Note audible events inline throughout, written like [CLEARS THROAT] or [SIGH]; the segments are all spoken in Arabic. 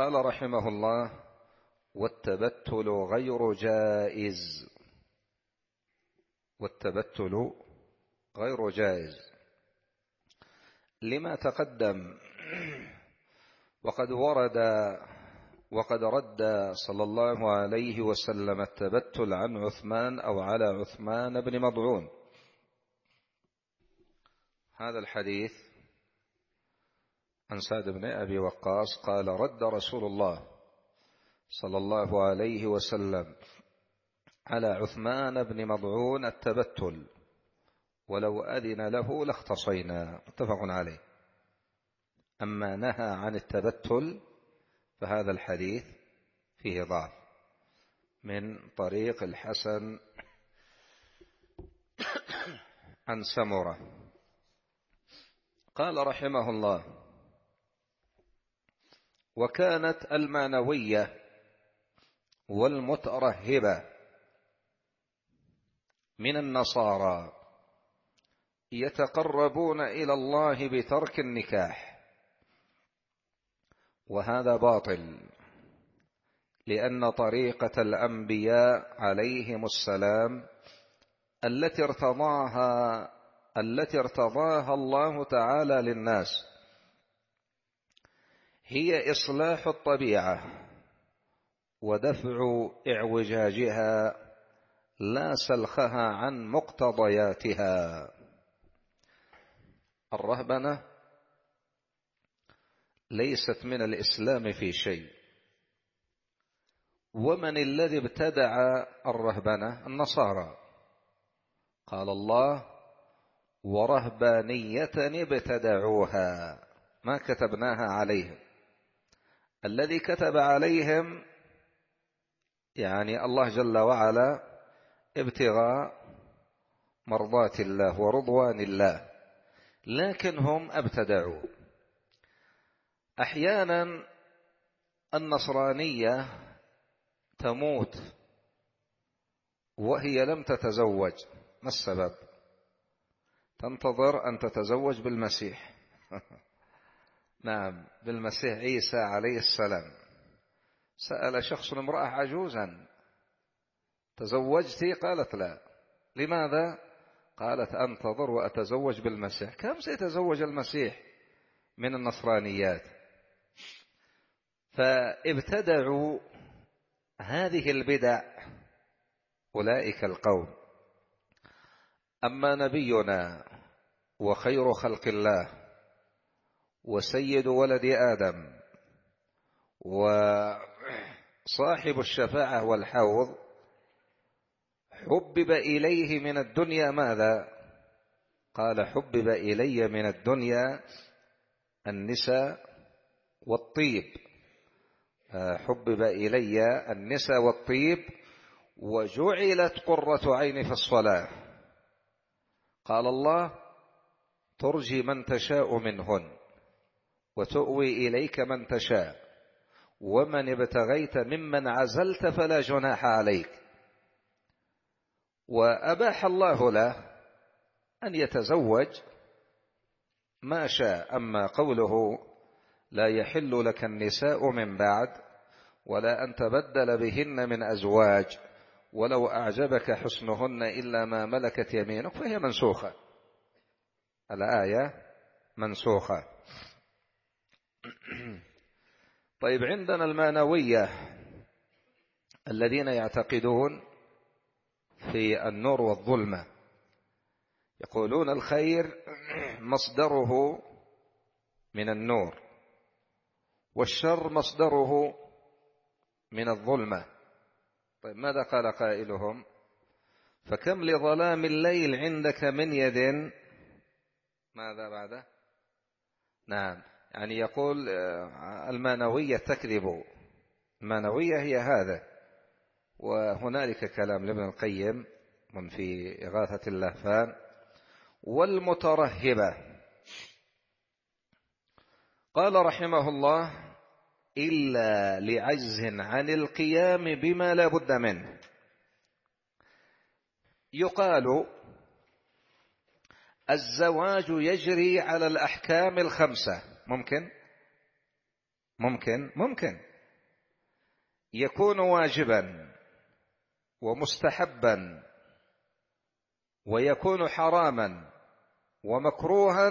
قال رحمه الله والتبتل غير جائز والتبتل غير جائز لما تقدم وقد ورد وقد رد صلى الله عليه وسلم التبتل عن عثمان أو على عثمان بن مضعون هذا الحديث عن سعد بن أبي وقاص قال رد رسول الله صلى الله عليه وسلم على عثمان بن مضعون التبتل ولو أذن له لاختصينا متفق عليه أما نهى عن التبتل فهذا الحديث فيه ضعف من طريق الحسن عن سمرة قال رحمه الله وكانت المعنوية والمترهبة من النصارى يتقربون إلى الله بترك النكاح وهذا باطل لأن طريقة الأنبياء عليهم السلام التي ارتضاها التي ارتضاها الله تعالى للناس هي إصلاح الطبيعة ودفع إعوجاجها لا سلخها عن مقتضياتها الرهبنة ليست من الإسلام في شيء ومن الذي ابتدع الرهبنة النصارى قال الله ورهبانية ابتدعوها ما كتبناها عليهم الذي كتب عليهم يعني الله جل وعلا ابتغاء مرضاة الله ورضوان الله لكن هم ابتدعوا أحيانا النصرانية تموت وهي لم تتزوج ما السبب تنتظر أن تتزوج بالمسيح [LAUGHS] نعم بالمسيح عيسى عليه السلام سأل شخص امرأة عجوزا تزوجت قالت لا لماذا قالت أنتظر وأتزوج بالمسيح كم سيتزوج المسيح من النصرانيات فابتدعوا هذه البدع أولئك القوم أما نبينا وخير خلق الله وسيد ولد آدم وصاحب الشفاعة والحوض حبب إليه من الدنيا ماذا؟ قال حبب إلي من الدنيا النساء والطيب حبب إلي النساء والطيب وجعلت قرة عيني في الصلاة قال الله ترجي من تشاء منهن وتؤوي إليك من تشاء ومن ابتغيت ممن عزلت فلا جناح عليك وأباح الله له أن يتزوج ما شاء أما قوله لا يحل لك النساء من بعد ولا أن تبدل بهن من أزواج ولو أعجبك حسنهن إلا ما ملكت يمينك فهي منسوخة الآية منسوخة [CLEARS THROAT] طيب عندنا المانوية الذين يعتقدون في النور والظلمة يقولون الخير [CLEARS THROAT] مصدره من النور والشر مصدره من الظلمة طيب ماذا قال قائلهم فكم لظلام الليل عندك من يد ماذا بعده نعم يعني يقول آه، المانوية تكذب المانوية هي هذا وهنالك كلام لابن القيم من في إغاثة اللهفان والمترهبة قال رحمه الله إلا لعجز عن القيام بما لا بد منه يقال الزواج يجري على الأحكام الخمسة ممكن ممكن ممكن يكون واجبا ومستحبا ويكون حراما ومكروها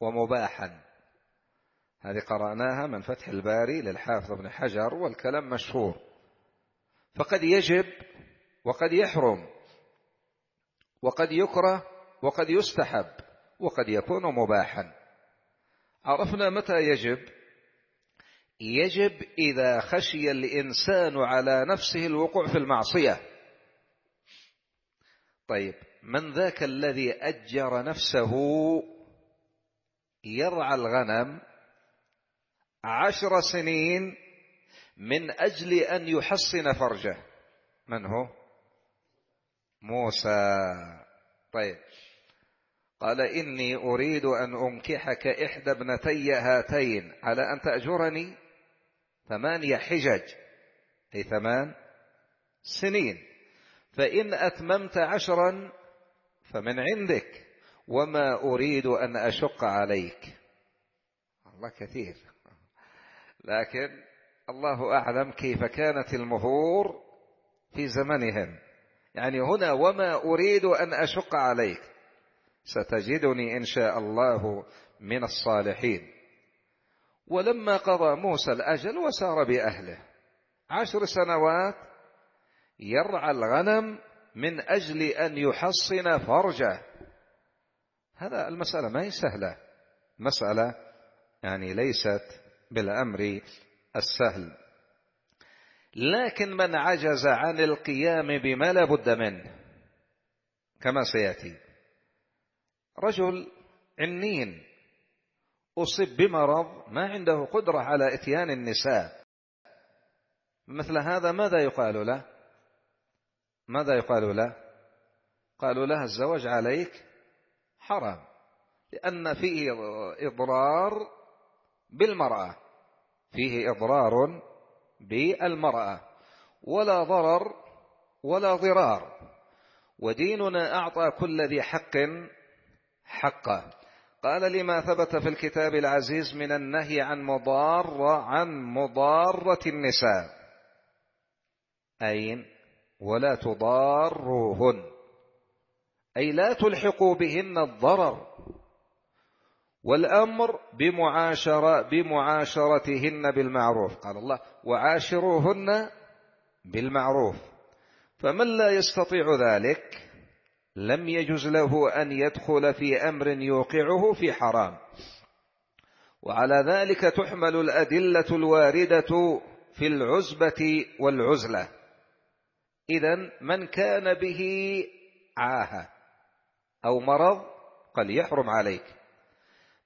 ومباحا هذه قرأناها من فتح الباري للحافظ ابن حجر والكلام مشهور فقد يجب وقد يحرم وقد يكره وقد يستحب وقد يكون مباحا عرفنا متى يجب يجب إذا خشي الإنسان على نفسه الوقوع في المعصية طيب من ذاك الذي أجر نفسه يرعى الغنم عشر سنين من أجل أن يحصن فرجه من هو موسى طيب قال إني أريد أن أنكحك إحدى ابنتي هاتين على أن تأجرني ثمانية حجج أي ثمان سنين فإن أتممت عشرا فمن عندك وما أريد أن أشق عليك الله كثير لكن الله أعلم كيف كانت المهور في زمنهم يعني هنا وما أريد أن أشق عليك ستجدني إن شاء الله من الصالحين ولما قضى موسى الأجل وسار بأهله عشر سنوات يرعى الغنم من أجل أن يحصن فرجه هذا المسألة ما هي سهلة مسألة يعني ليست بالأمر السهل لكن من عجز عن القيام بما لا بد منه كما سيأتي رجل عنين أصيب بمرض ما عنده قدرة على إتيان النساء مثل هذا ماذا يقال له ماذا يقال له قالوا له الزواج عليك حرام لأن فيه إضرار بالمرأة فيه إضرار بالمرأة ولا ضرر ولا ضرار وديننا أعطى كل ذي حق حقه قال لما ثبت في الكتاب العزيز من النهي عن مضار عن مضارة النساء أين ولا تضاروهن أي لا تلحقوا بهن الضرر والأمر بمعاشرة بمعاشرتهن بالمعروف قال الله وعاشروهن بالمعروف فمن لا يستطيع ذلك لم يجز له أن يدخل في أمر يوقعه في حرام وعلى ذلك تحمل الأدلة الواردة في العزبة والعزلة إذا من كان به عاهة أو مرض قال يحرم عليك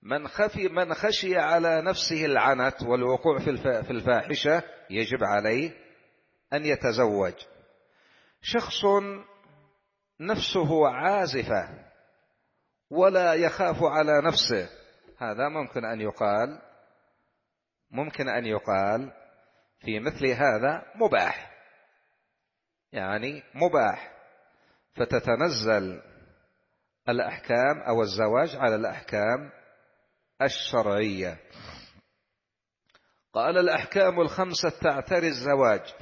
من خفي من خشي على نفسه العنت والوقوع في الفاحشة يجب عليه أن يتزوج شخص نفسه عازفة ولا يخاف على نفسه هذا ممكن أن يقال ممكن أن يقال في مثل هذا مباح يعني مباح فتتنزل الأحكام أو الزواج على الأحكام الشرعية قال الأحكام الخمسة تعتري الزواج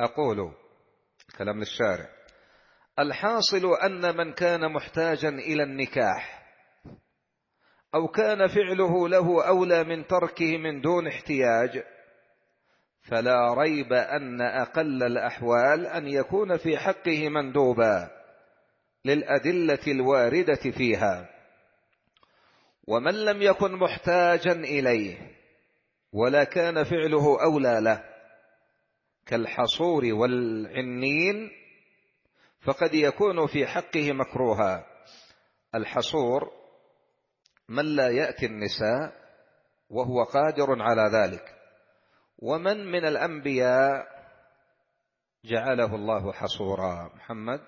أقول كلام للشارع الحاصل أن من كان محتاجا إلى النكاح أو كان فعله له أولى من تركه من دون احتياج فلا ريب أن أقل الأحوال أن يكون في حقه مندوبا للأدلة الواردة فيها ومن لم يكن محتاجا إليه ولا كان فعله أولى له كالحصور والعنين فقد يكون في حقه مكروها الحصور من لا يأتي النساء وهو قادر على ذلك ومن من الأنبياء جعله الله حصورا محمد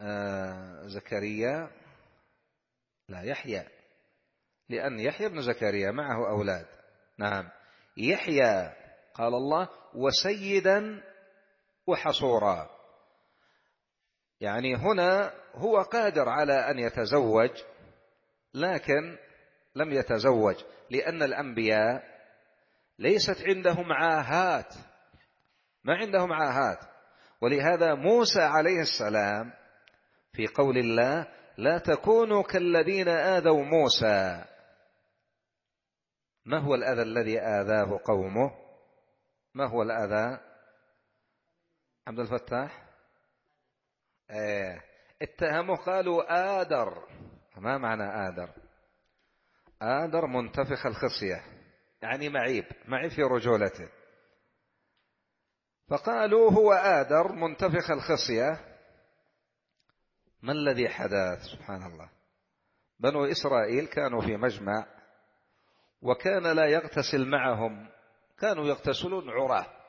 آه زكريا لا يحيى لأن يحيى بن زكريا معه أولاد نعم يحيى قال الله وسيدا وحصورا يعني هنا هو قادر على أن يتزوج لكن لم يتزوج لأن الأنبياء ليست عندهم عاهات ما عندهم عاهات ولهذا موسى عليه السلام في قول الله لا تكونوا كالذين آذوا موسى ما هو الأذى الذي آذاه قومه ما هو الأذى عبد الفتاح ايه اتهموا قالوا آدر ما معنى آدر آدر منتفخ الخصية يعني معيب معيب في رجولته فقالوا هو آدر منتفخ الخصية ما الذي حدث سبحان الله بنو إسرائيل كانوا في مجمع وكان لا يغتسل معهم كانوا يغتسلون عراه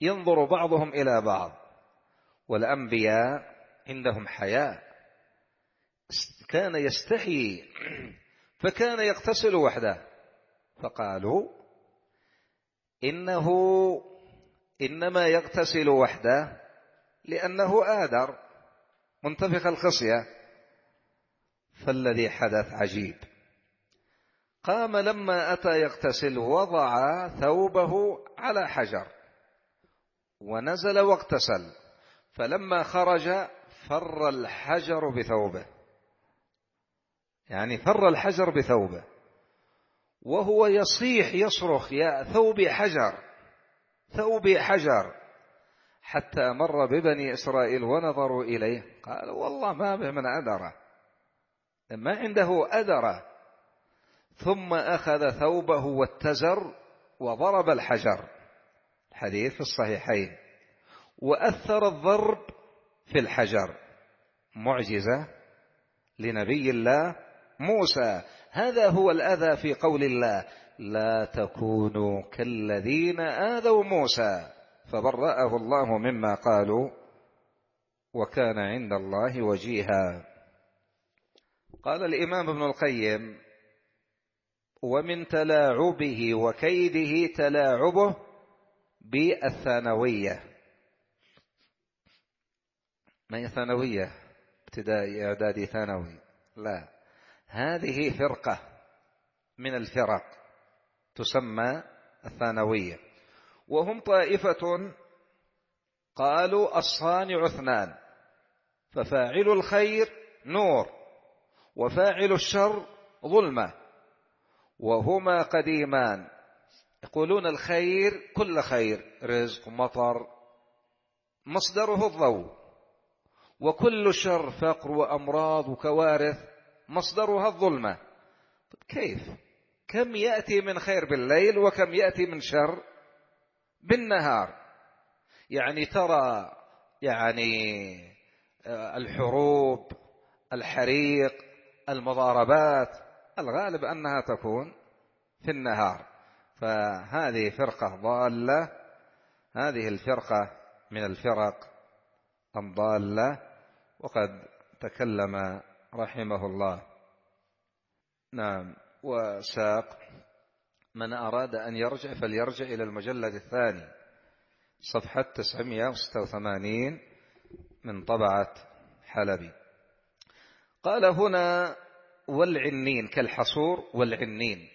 ينظر بعضهم إلى بعض والأنبياء عندهم حياء كان يستحي فكان يغتسل وحده فقالوا إنه إنما يغتسل وحده لأنه آدر منتفخ الخصية فالذي حدث عجيب قام لما أتى يغتسل وضع ثوبه على حجر ونزل واغتسل فلما خرج فر الحجر بثوبه يعني فر الحجر بثوبه وهو يصيح يصرخ يا ثوبي حجر ثوبي حجر حتى مر ببني إسرائيل ونظروا إليه قال والله ما به من أدرة ما عنده أدرة ثم أخذ ثوبه واتزر وضرب الحجر حديث في الصحيحين وأثر الضرب في الحجر معجزة لنبي الله موسى هذا هو الأذى في قول الله لا تكونوا كالذين آذوا موسى فبرأه الله مما قالوا وكان عند الله وجيها قال الإمام ابن القيم ومن تلاعبه وكيده تلاعبه بالثانوية ما هي ثانوية ابتدائي إعدادي ثانوي لا هذه فرقة من الفرق تسمى الثانوية وهم طائفة قالوا الصانع اثنان ففاعل الخير نور وفاعل الشر ظلمة وهما قديمان يقولون الخير كل خير رزق مطر مصدره الضوء وكل شر فقر وأمراض وكوارث مصدرها الظلمة طيب كيف كم يأتي من خير بالليل وكم يأتي من شر بالنهار يعني ترى يعني آه، الحروب الحريق المضاربات الغالب أنها تكون في النهار فهذه فرقة ضالة هذه الفرقة من الفرق الضالة وقد تكلم رحمه الله نعم وساق من أراد أن يرجع فليرجع إلى المجلد الثاني صفحة 986 من طبعة حلبي قال هنا والعنين كالحصور والعنين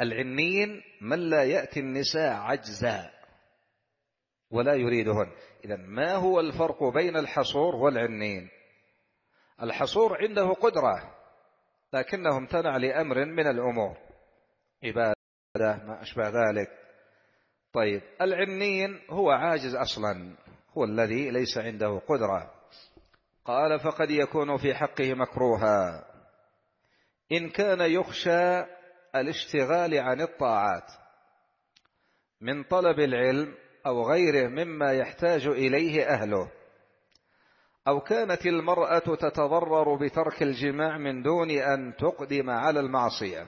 العنين من لا يأتي النساء عجزا ولا يريدهن إذا ما هو الفرق بين الحصور والعنين الحصور عنده قدرة لكنه امتنع لأمر من الأمور عبادة ما أشبه ذلك طيب العنين هو عاجز أصلا هو الذي ليس عنده قدرة قال فقد يكون في حقه مكروها إن كان يخشى الاشتغال عن الطاعات من طلب العلم أو غيره مما يحتاج إليه أهله أو كانت المرأة تتضرر بترك الجماع من دون أن تقدم على المعصية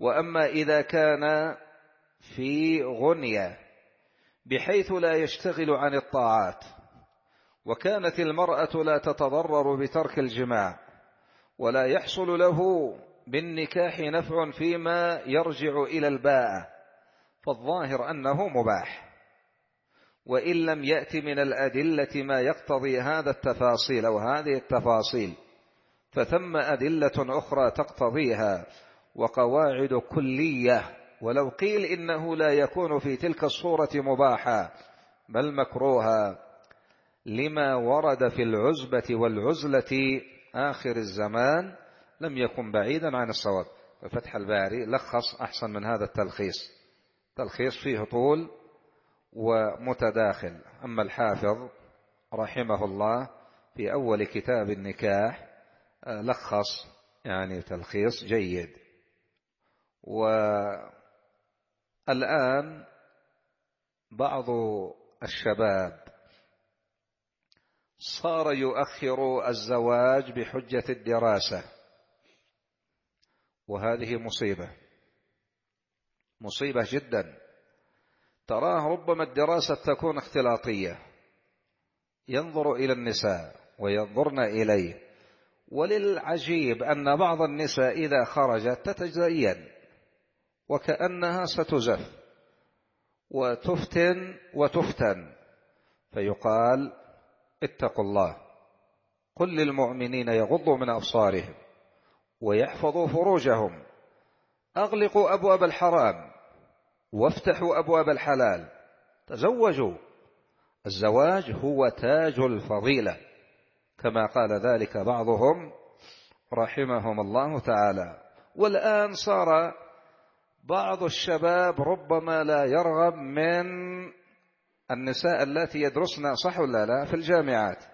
وأما إذا كان في غنية بحيث لا يشتغل عن الطاعات وكانت المرأة لا تتضرر بترك الجماع ولا يحصل له بالنكاح نفع فيما يرجع إلى الباء فالظاهر أنه مباح وإن لم يأتي من الأدلة ما يقتضي هذا التفاصيل أو هذه التفاصيل فثم أدلة أخرى تقتضيها وقواعد كلية ولو قيل إنه لا يكون في تلك الصورة مباحا بل مكروها لما ورد في العزبة والعزلة آخر الزمان لم يكن بعيدا عن الصواب ففتح الباري لخص أحسن من هذا التلخيص تلخيص فيه طول ومتداخل أما الحافظ رحمه الله في أول كتاب النكاح آه، لخص يعني تلخيص جيد والآن بعض الشباب صار يؤخر الزواج بحجة الدراسة وهذه مصيبة مصيبة جدا تراه ربما الدراسة تكون اختلاطية ينظر إلى النساء وينظرن إليه وللعجيب أن بعض النساء إذا خرجت تتزين وكأنها ستزف وتفتن وتفتن فيقال اتقوا الله قل للمؤمنين يغضوا من أبصارهم ويحفظوا فروجهم أغلقوا أبواب الحرام وافتحوا أبواب الحلال تزوجوا الزواج هو تاج الفضيلة كما قال ذلك بعضهم رحمهم الله تعالى والآن صار بعض الشباب ربما لا يرغب من النساء التي يدرسن صح ولا لا في الجامعات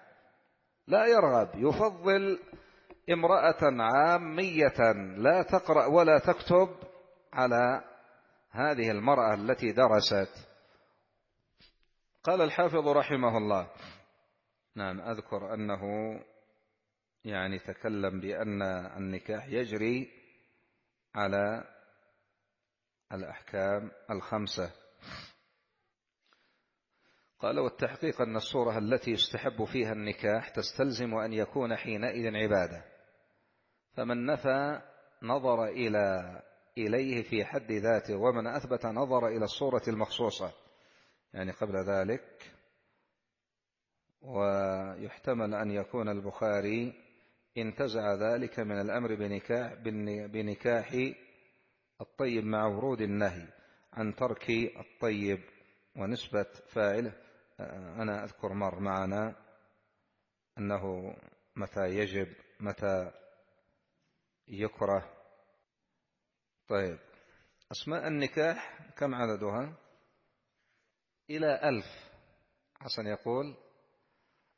لا يرغب يفضل امرأة عامية لا تقرأ ولا تكتب على هذه المرأة التي درست قال الحافظ رحمه الله نعم أذكر أنه يعني تكلم بأن النكاح يجري على الأحكام الخمسة قال والتحقيق أن الصورة التي يستحب فيها النكاح تستلزم أن يكون حينئذ عبادة فمن نفى نظر إلى إليه في حد ذاته ومن أثبت نظر إلى الصورة المخصوصة يعني قبل ذلك ويحتمل أن يكون البخاري انتزع ذلك من الأمر بنكاح, بنكاح الطيب مع ورود النهي عن ترك الطيب ونسبة فاعله أنا أذكر مر معنا أنه متى يجب متى يكره طيب أسماء النكاح كم عددها إلى ألف حسن يقول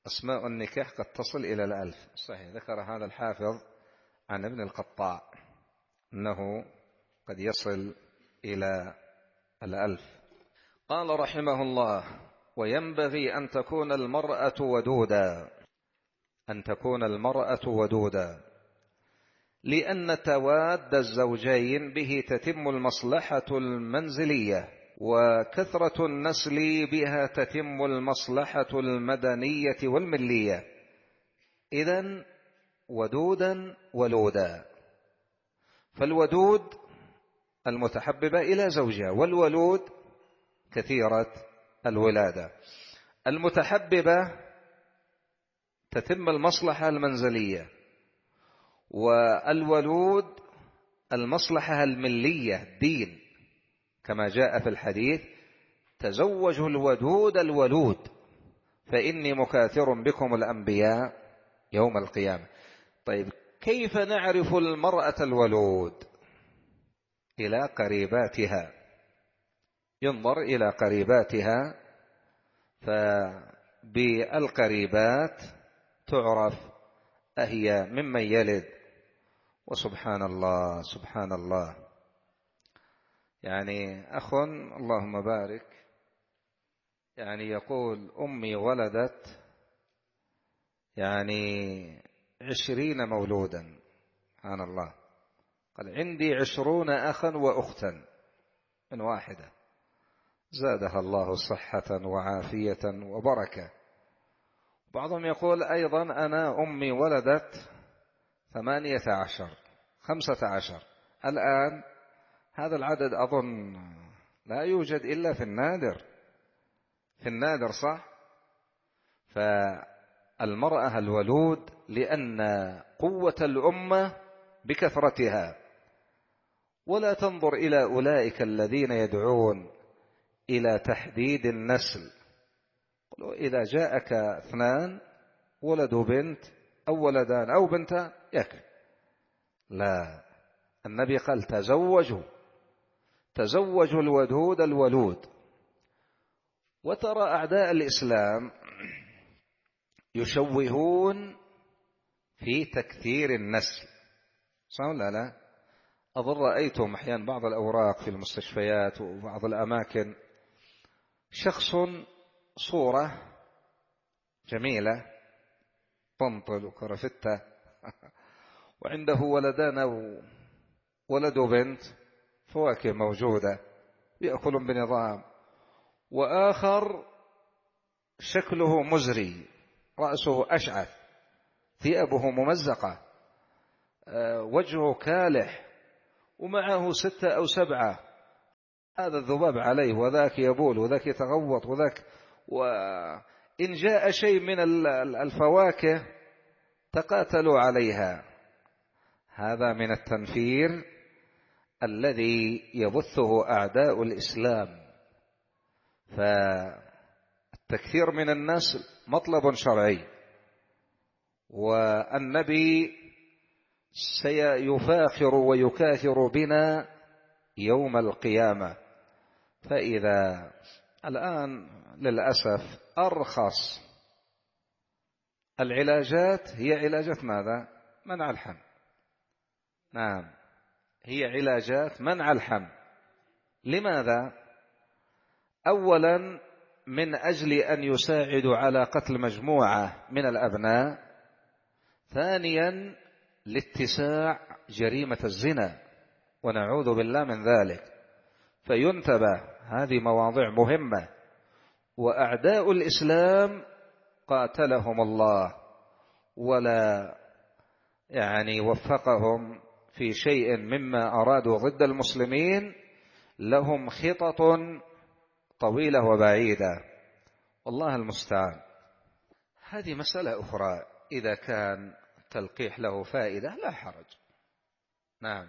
أسماء النكاح قد تصل إلى الألف صحيح ذكر هذا الحافظ عن ابن القطاع أنه قد يصل إلى الألف قال رحمه الله وينبغي أن تكون المرأة ودودا أن تكون المرأة ودودا لأن تواد الزوجين به تتم المصلحة المنزلية وكثرة النسل بها تتم المصلحة المدنية والملية إذا ودودا ولودا فالودود المتحببة إلى زوجها والولود كثيرة الولادة المتحببة تتم المصلحة المنزلية والولود المصلحة الملية دين كما جاء في الحديث تزوج الودود الولود فإني مكاثر بكم الأنبياء يوم القيامة طيب كيف نعرف المرأة الولود إلى قريباتها ينظر إلى قريباتها فبالقريبات تعرف أهي ممن يلد وسبحان الله سبحان الله يعني أخ اللهم بارك يعني يقول أمي ولدت يعني عشرين مولودا سبحان الله قال عندي عشرون أخا وأختا من واحدة زادها الله صحة وعافية وبركة بعضهم يقول أيضا أنا أمي ولدت ثمانية عشر خمسة عشر الآن هذا العدد أظن لا يوجد إلا في النادر في النادر صح فالمرأة الولود لأن قوة الأمة بكثرتها ولا تنظر إلى أولئك الذين يدعون إلى تحديد النسل إذا جاءك اثنان ولد بنت أو ولدان أو بنتان يأكل لا النبي قال تزوجوا تزوجوا الودود الولود وترى أعداء الإسلام يشوهون في تكثير النسل صح ولا لا أظن رأيتم أحيانا بعض الأوراق في المستشفيات وبعض الأماكن شخص صورة جميلة طنطل وكرفتة [LAUGHS] وعنده ولدان أو ولد وبنت فواكه موجودة يأكلون بنظام وآخر شكله مزري رأسه أشعث ثيابه ممزقة آه، وجهه كالح ومعه ستة أو سبعة هذا الذباب عليه وذاك يبول وذاك يتغوط وذاك وإن جاء شيء من الفواكه تقاتلوا عليها هذا من التنفير الذي يبثه أعداء الإسلام فالتكثير من الناس مطلب شرعي والنبي سيفاخر ويكاثر بنا يوم القيامة فإذا الآن للأسف أرخص العلاجات هي علاجات ماذا؟ منع الحمل نعم هي علاجات منع الحمل لماذا اولا من اجل ان يساعد على قتل مجموعه من الابناء ثانيا لاتساع جريمه الزنا ونعوذ بالله من ذلك فينتبه هذه مواضيع مهمه واعداء الاسلام قاتلهم الله ولا يعني وفقهم في شيء مما أرادوا ضد المسلمين لهم خطط طويلة وبعيدة والله المستعان هذه مسألة أخرى إذا كان تلقيح له فائدة لا حرج نعم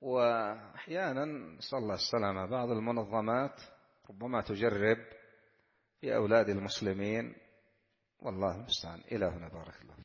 وأحيانا نسأل الله السلامة بعض المنظمات ربما تجرب في أولاد المسلمين والله المستعان إلى هنا بارك الله